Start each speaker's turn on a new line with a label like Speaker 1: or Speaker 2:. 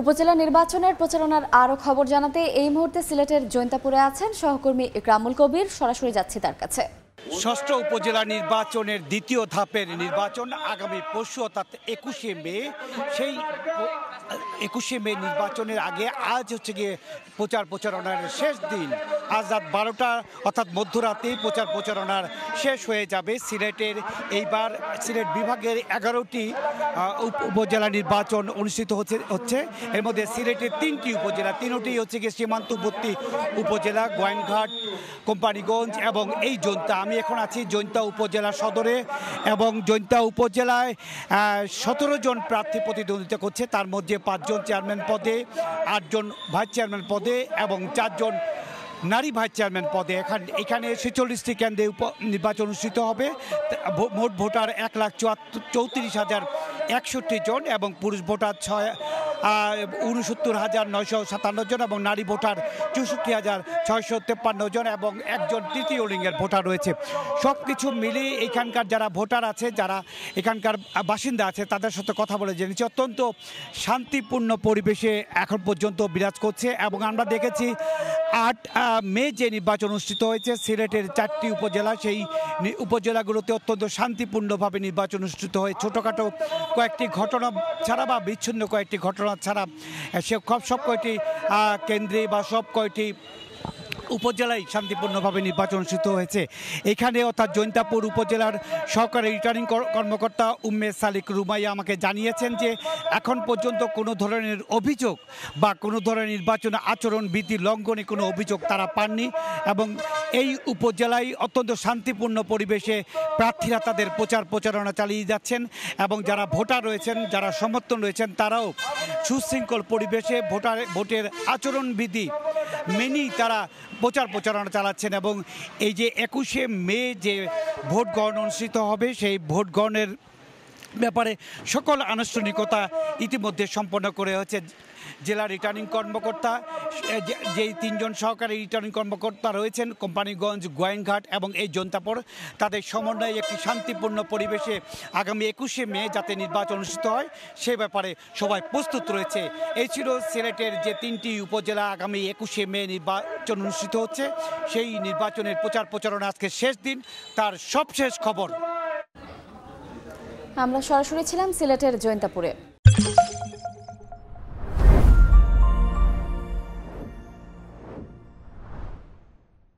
Speaker 1: উপজেলা নির্বাচনের প্রচারণার আরও খবর জানাতে এই মুহূর্তে সিলেটের জৈন্তাপুরে আছেন সহকর্মী ইকরামুল কবির সরাসরি যাচ্ছি তার কাছে ষষ্ঠ উপজেলা নির্বাচনের দ্বিতীয় ধাপের নির্বাচন আগামী পরশু অর্থাৎ একুশে মে সেই একুশে মে নির্বাচনের আগে আজ হচ্ছে গিয়ে প্রচার প্রচারণার শেষ দিন আজ রাত বারোটা অর্থাৎ মধ্যরাতেই প্রচার প্রচারণার শেষ হয়ে যাবে সিলেটের এইবার সিলেট বিভাগের এগারোটি উপজেলা নির্বাচন অনুষ্ঠিত হচ্ছে হচ্ছে এর মধ্যে সিলেটের তিনটি উপজেলা তিনটি হচ্ছে গিয়ে সীমান্তবর্তী উপজেলা গোয়েনঘাট কোম্পানিগঞ্জ এবং এই জোনটা আমি আমি এখন আছি জৈন্তা উপজেলা সদরে এবং জৈন্তা উপজেলায় সতেরো জন প্রার্থী প্রতিদ্বন্দ্বিতা করছে তার মধ্যে পাঁচজন চেয়ারম্যান পদে আটজন ভাইস চেয়ারম্যান পদে এবং চারজন নারী ভাইস চেয়ারম্যান পদে এখানে এখানে ছেচল্লিশটি কেন্দ্রে উপ নির্বাচন অনুষ্ঠিত হবে মোট ভোটার এক লাখ চুয়াত্তর চৌত্রিশ হাজার একষট্টি জন এবং পুরুষ ভোটার ছয় উনসত্তর হাজার নয়শো সাতান্ন জন এবং নারী ভোটার চৌষট্টি হাজার ছয়শো তেপ্পান্ন জন এবং একজন তৃতীয় লিঙ্গের ভোটার রয়েছে সব কিছু মিলিয়ে এখানকার যারা ভোটার আছে যারা এখানকার বাসিন্দা আছে তাদের সাথে কথা বলে জেনেছি অত্যন্ত শান্তিপূর্ণ পরিবেশে এখন পর্যন্ত বিরাজ করছে এবং আমরা দেখেছি আট মে যে নির্বাচন অনুষ্ঠিত হয়েছে সিলেটের চারটি উপজেলা সেই উপজেলাগুলোতে অত্যন্ত শান্তিপূর্ণভাবে নির্বাচন অনুষ্ঠিত হয়ে ছোটোখাটো কয়েকটি ঘটনা ছাড়া বা বিচ্ছিন্ন কয়েকটি ঘটনা ছাড়া সে সব কয়টি কেন্দ্রে বা সব কয়টি উপজেলায় শান্তিপূর্ণভাবে নির্বাচন অনুষ্ঠিত হয়েছে এখানে অর্থাৎ জৈন্তাপুর উপজেলার সহকারী রিটার্নিং কর্মকর্তা উম্মে সালিক রুমাইয়া আমাকে জানিয়েছেন যে এখন পর্যন্ত কোনো ধরনের অভিযোগ বা কোনো ধরনের নির্বাচন আচরণ বিধি লঙ্ঘনে কোনো অভিযোগ তারা পাননি এবং এই উপজেলায় অত্যন্ত শান্তিপূর্ণ পরিবেশে প্রার্থীরা তাদের প্রচার প্রচারণা চালিয়ে যাচ্ছেন এবং যারা ভোটার রয়েছেন যারা সমর্থন রয়েছেন তারাও সুশৃঙ্খল পরিবেশে ভোটার ভোটের আচরণবিধি মেনি তারা প্রচার প্রচারণা চালাচ্ছেন এবং এই যে একুশে মে যে ভোট গ্রহণ অনুষ্ঠিত হবে সেই ভোট গ্রহণের ব্যাপারে সকল আনুষ্ঠানিকতা ইতিমধ্যে সম্পন্ন করে হচ্ছে জেলা রিটার্নিং কর্মকর্তা যেই তিনজন সহকারী রিটার্নিং কর্মকর্তা রয়েছেন কোম্পানিগঞ্জ গোয়েনঘাট এবং এই জনতাপর তাদের সমন্বয়ে একটি শান্তিপূর্ণ পরিবেশে আগামী একুশে মে যাতে নির্বাচন অনুষ্ঠিত হয় সে ব্যাপারে সবাই প্রস্তুত রয়েছে এই ছিল সিলেটের যে তিনটি উপজেলা আগামী একুশে মে নির্বাচন অনুষ্ঠিত হচ্ছে সেই নির্বাচনের প্রচার প্রচারণা আজকে শেষ দিন তার সবশেষ খবর আমরা সরাসরি ছিলাম সিলেটের জয়ন্তাপুরে